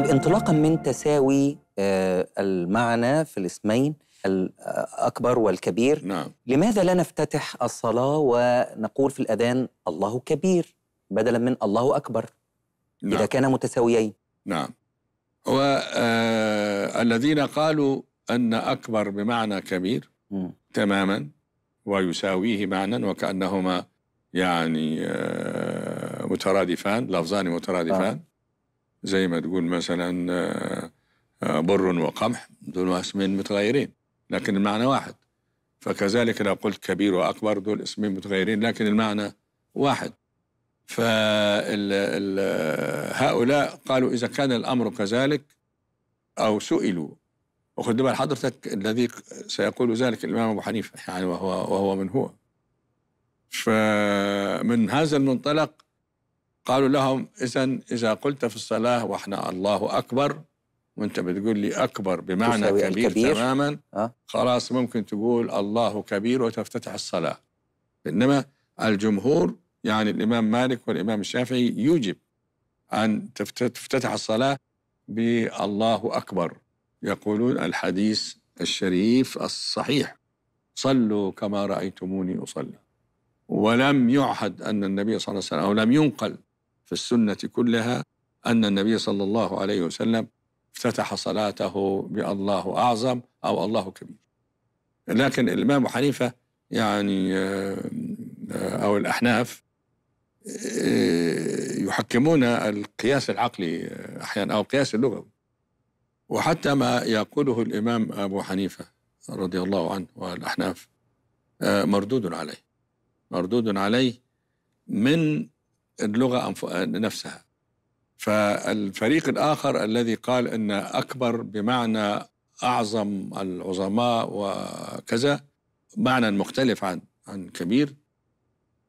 طيب انطلاقا من تساوي آه، المعنى في الاسمين الأكبر والكبير نعم. لماذا لا نفتتح الصلاة ونقول في الأذان الله كبير بدلا من الله أكبر نعم. إذا كان متساويين نعم هو آه الذين قالوا أن أكبر بمعنى كبير م. تماما ويساويه معنى وكأنهما يعني آه مترادفان لفظان مترادفان آه. زي ما تقول مثلا آه، بر وقمح دول اسمين متغيرين لكن المعنى واحد فكذلك لو قلت كبير وأكبر دول اسمين متغيرين لكن المعنى واحد فهؤلاء قالوا إذا كان الأمر كذلك أو سئلوا وخد بال حضرتك الذي سيقول ذلك الإمام أبو حنيفة يعني وهو, وهو من هو فمن هذا المنطلق قالوا لهم إذا إذا قلت في الصلاة وإحنا الله أكبر وأنت بتقول لي أكبر بمعنى كبير, كبير تماما آه. خلاص ممكن تقول الله كبير وتفتتح الصلاة إنما الجمهور يعني الإمام مالك والإمام الشافعي يوجب أن تفتتح الصلاة بالله أكبر يقولون الحديث الشريف الصحيح صلوا كما رأيتموني أصلي ولم يعهد أن النبي صلى الله عليه وسلم أو لم ينقل في السنة كلها أن النبي صلى الله عليه وسلم افتتح صلاته بالله أعظم أو الله كبير لكن الإمام حنيفة يعني آه، أو الأحناف آه، يحكمون القياس العقلي أحيانا أو القياس اللغوي وحتى ما يقوله الإمام أبو حنيفة رضي الله عنه والأحناف آه، مردود عليه مردود عليه من اللغة نفسها فالفريق الآخر الذي قال أن أكبر بمعنى أعظم العظماء وكذا معنى مختلف عن عن كبير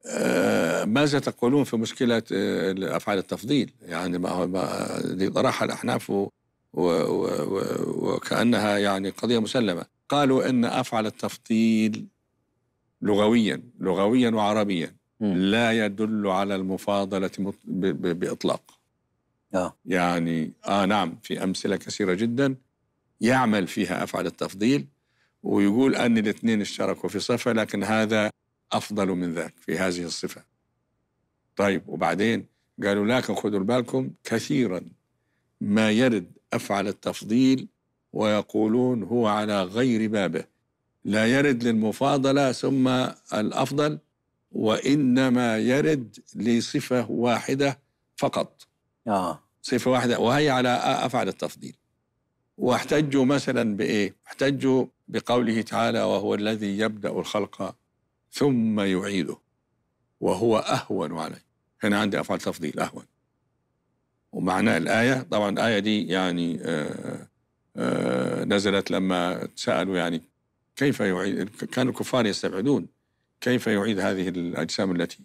آه، ماذا تقولون في مشكلة آه، أفعال التفضيل يعني ما طرحها الأحناف وكأنها يعني قضية مسلمة قالوا أن أفعل التفضيل لغويا لغويا وعربيا لا يدل على المفاضلة بإطلاق آه. يعني آه نعم في أمثلة كثيرة جدا يعمل فيها أفعل التفضيل ويقول أن الاثنين اشتركوا في صفة لكن هذا أفضل من ذاك في هذه الصفة طيب وبعدين قالوا لكن خذوا بالكم كثيرا ما يرد أفعل التفضيل ويقولون هو على غير بابه لا يرد للمفاضلة ثم الأفضل وإنما يرد لصفة واحدة فقط آه. صفة واحدة وهي على أفعل التفضيل واحتجوا مثلا بإيه احتجوا بقوله تعالى وهو الذي يبدأ الخلق ثم يعيده وهو أهون عليه هنا عندي أفعل تفضيل أهون ومعنى الآية طبعا الآية دي يعني آآ آه، آآ آه، نزلت لما سألوا يعني كيف يعيد كانوا الكفار يستبعدون كيف يعيد هذه الأجسام التي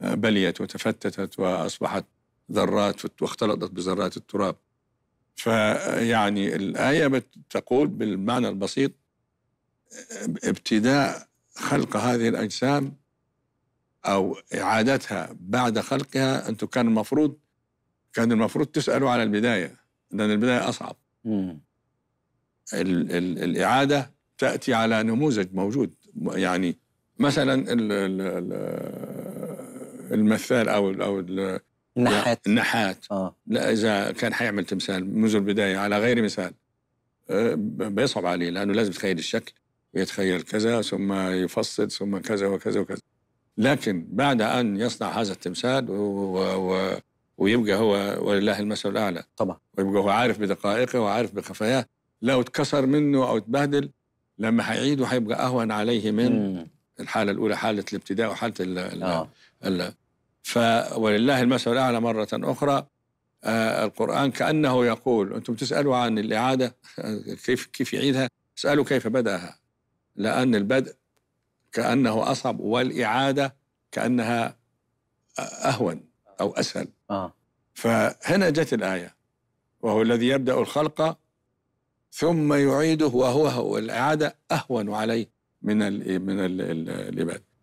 بليت وتفتتت وأصبحت ذرات واختلطت بذرات التراب فيعني الآية تقول بالمعنى البسيط ابتداء خلق هذه الأجسام أو إعادتها بعد خلقها أنتم كان المفروض كان المفروض تسألوا على البداية لأن البداية أصعب الإعادة تأتي على نموذج موجود يعني مثلا المثال او او النحات النحات آه. لا اذا كان حيعمل تمثال منذ البدايه على غير مثال آه، بيصعب عليه لانه لازم يتخيل الشكل ويتخيل كذا ثم يفصل ثم كذا وكذا وكذا لكن بعد ان يصنع هذا التمثال و و ويبقى هو ولله المثل الاعلى طبعا ويبقى هو عارف بدقائقه وعارف بخفاياه لو اتكسر منه او اتبهدل لما هيعيده هيبقى اهون عليه من مم. الحاله الاولى حاله الابتداء وحاله ال آه. ال ف ولله المثل الاعلى مره اخرى آه القران كانه يقول انتم تسالوا عن الاعاده آه، كيف كيف يعيدها اسالوا كيف بداها لان البدء كانه اصعب والاعاده كانها اهون او اسهل آه. فهنا جت الايه وهو الذي يبدا الخلق ثم يعيده وهو هو الإعادة أهون عليه من إيه، من الاباده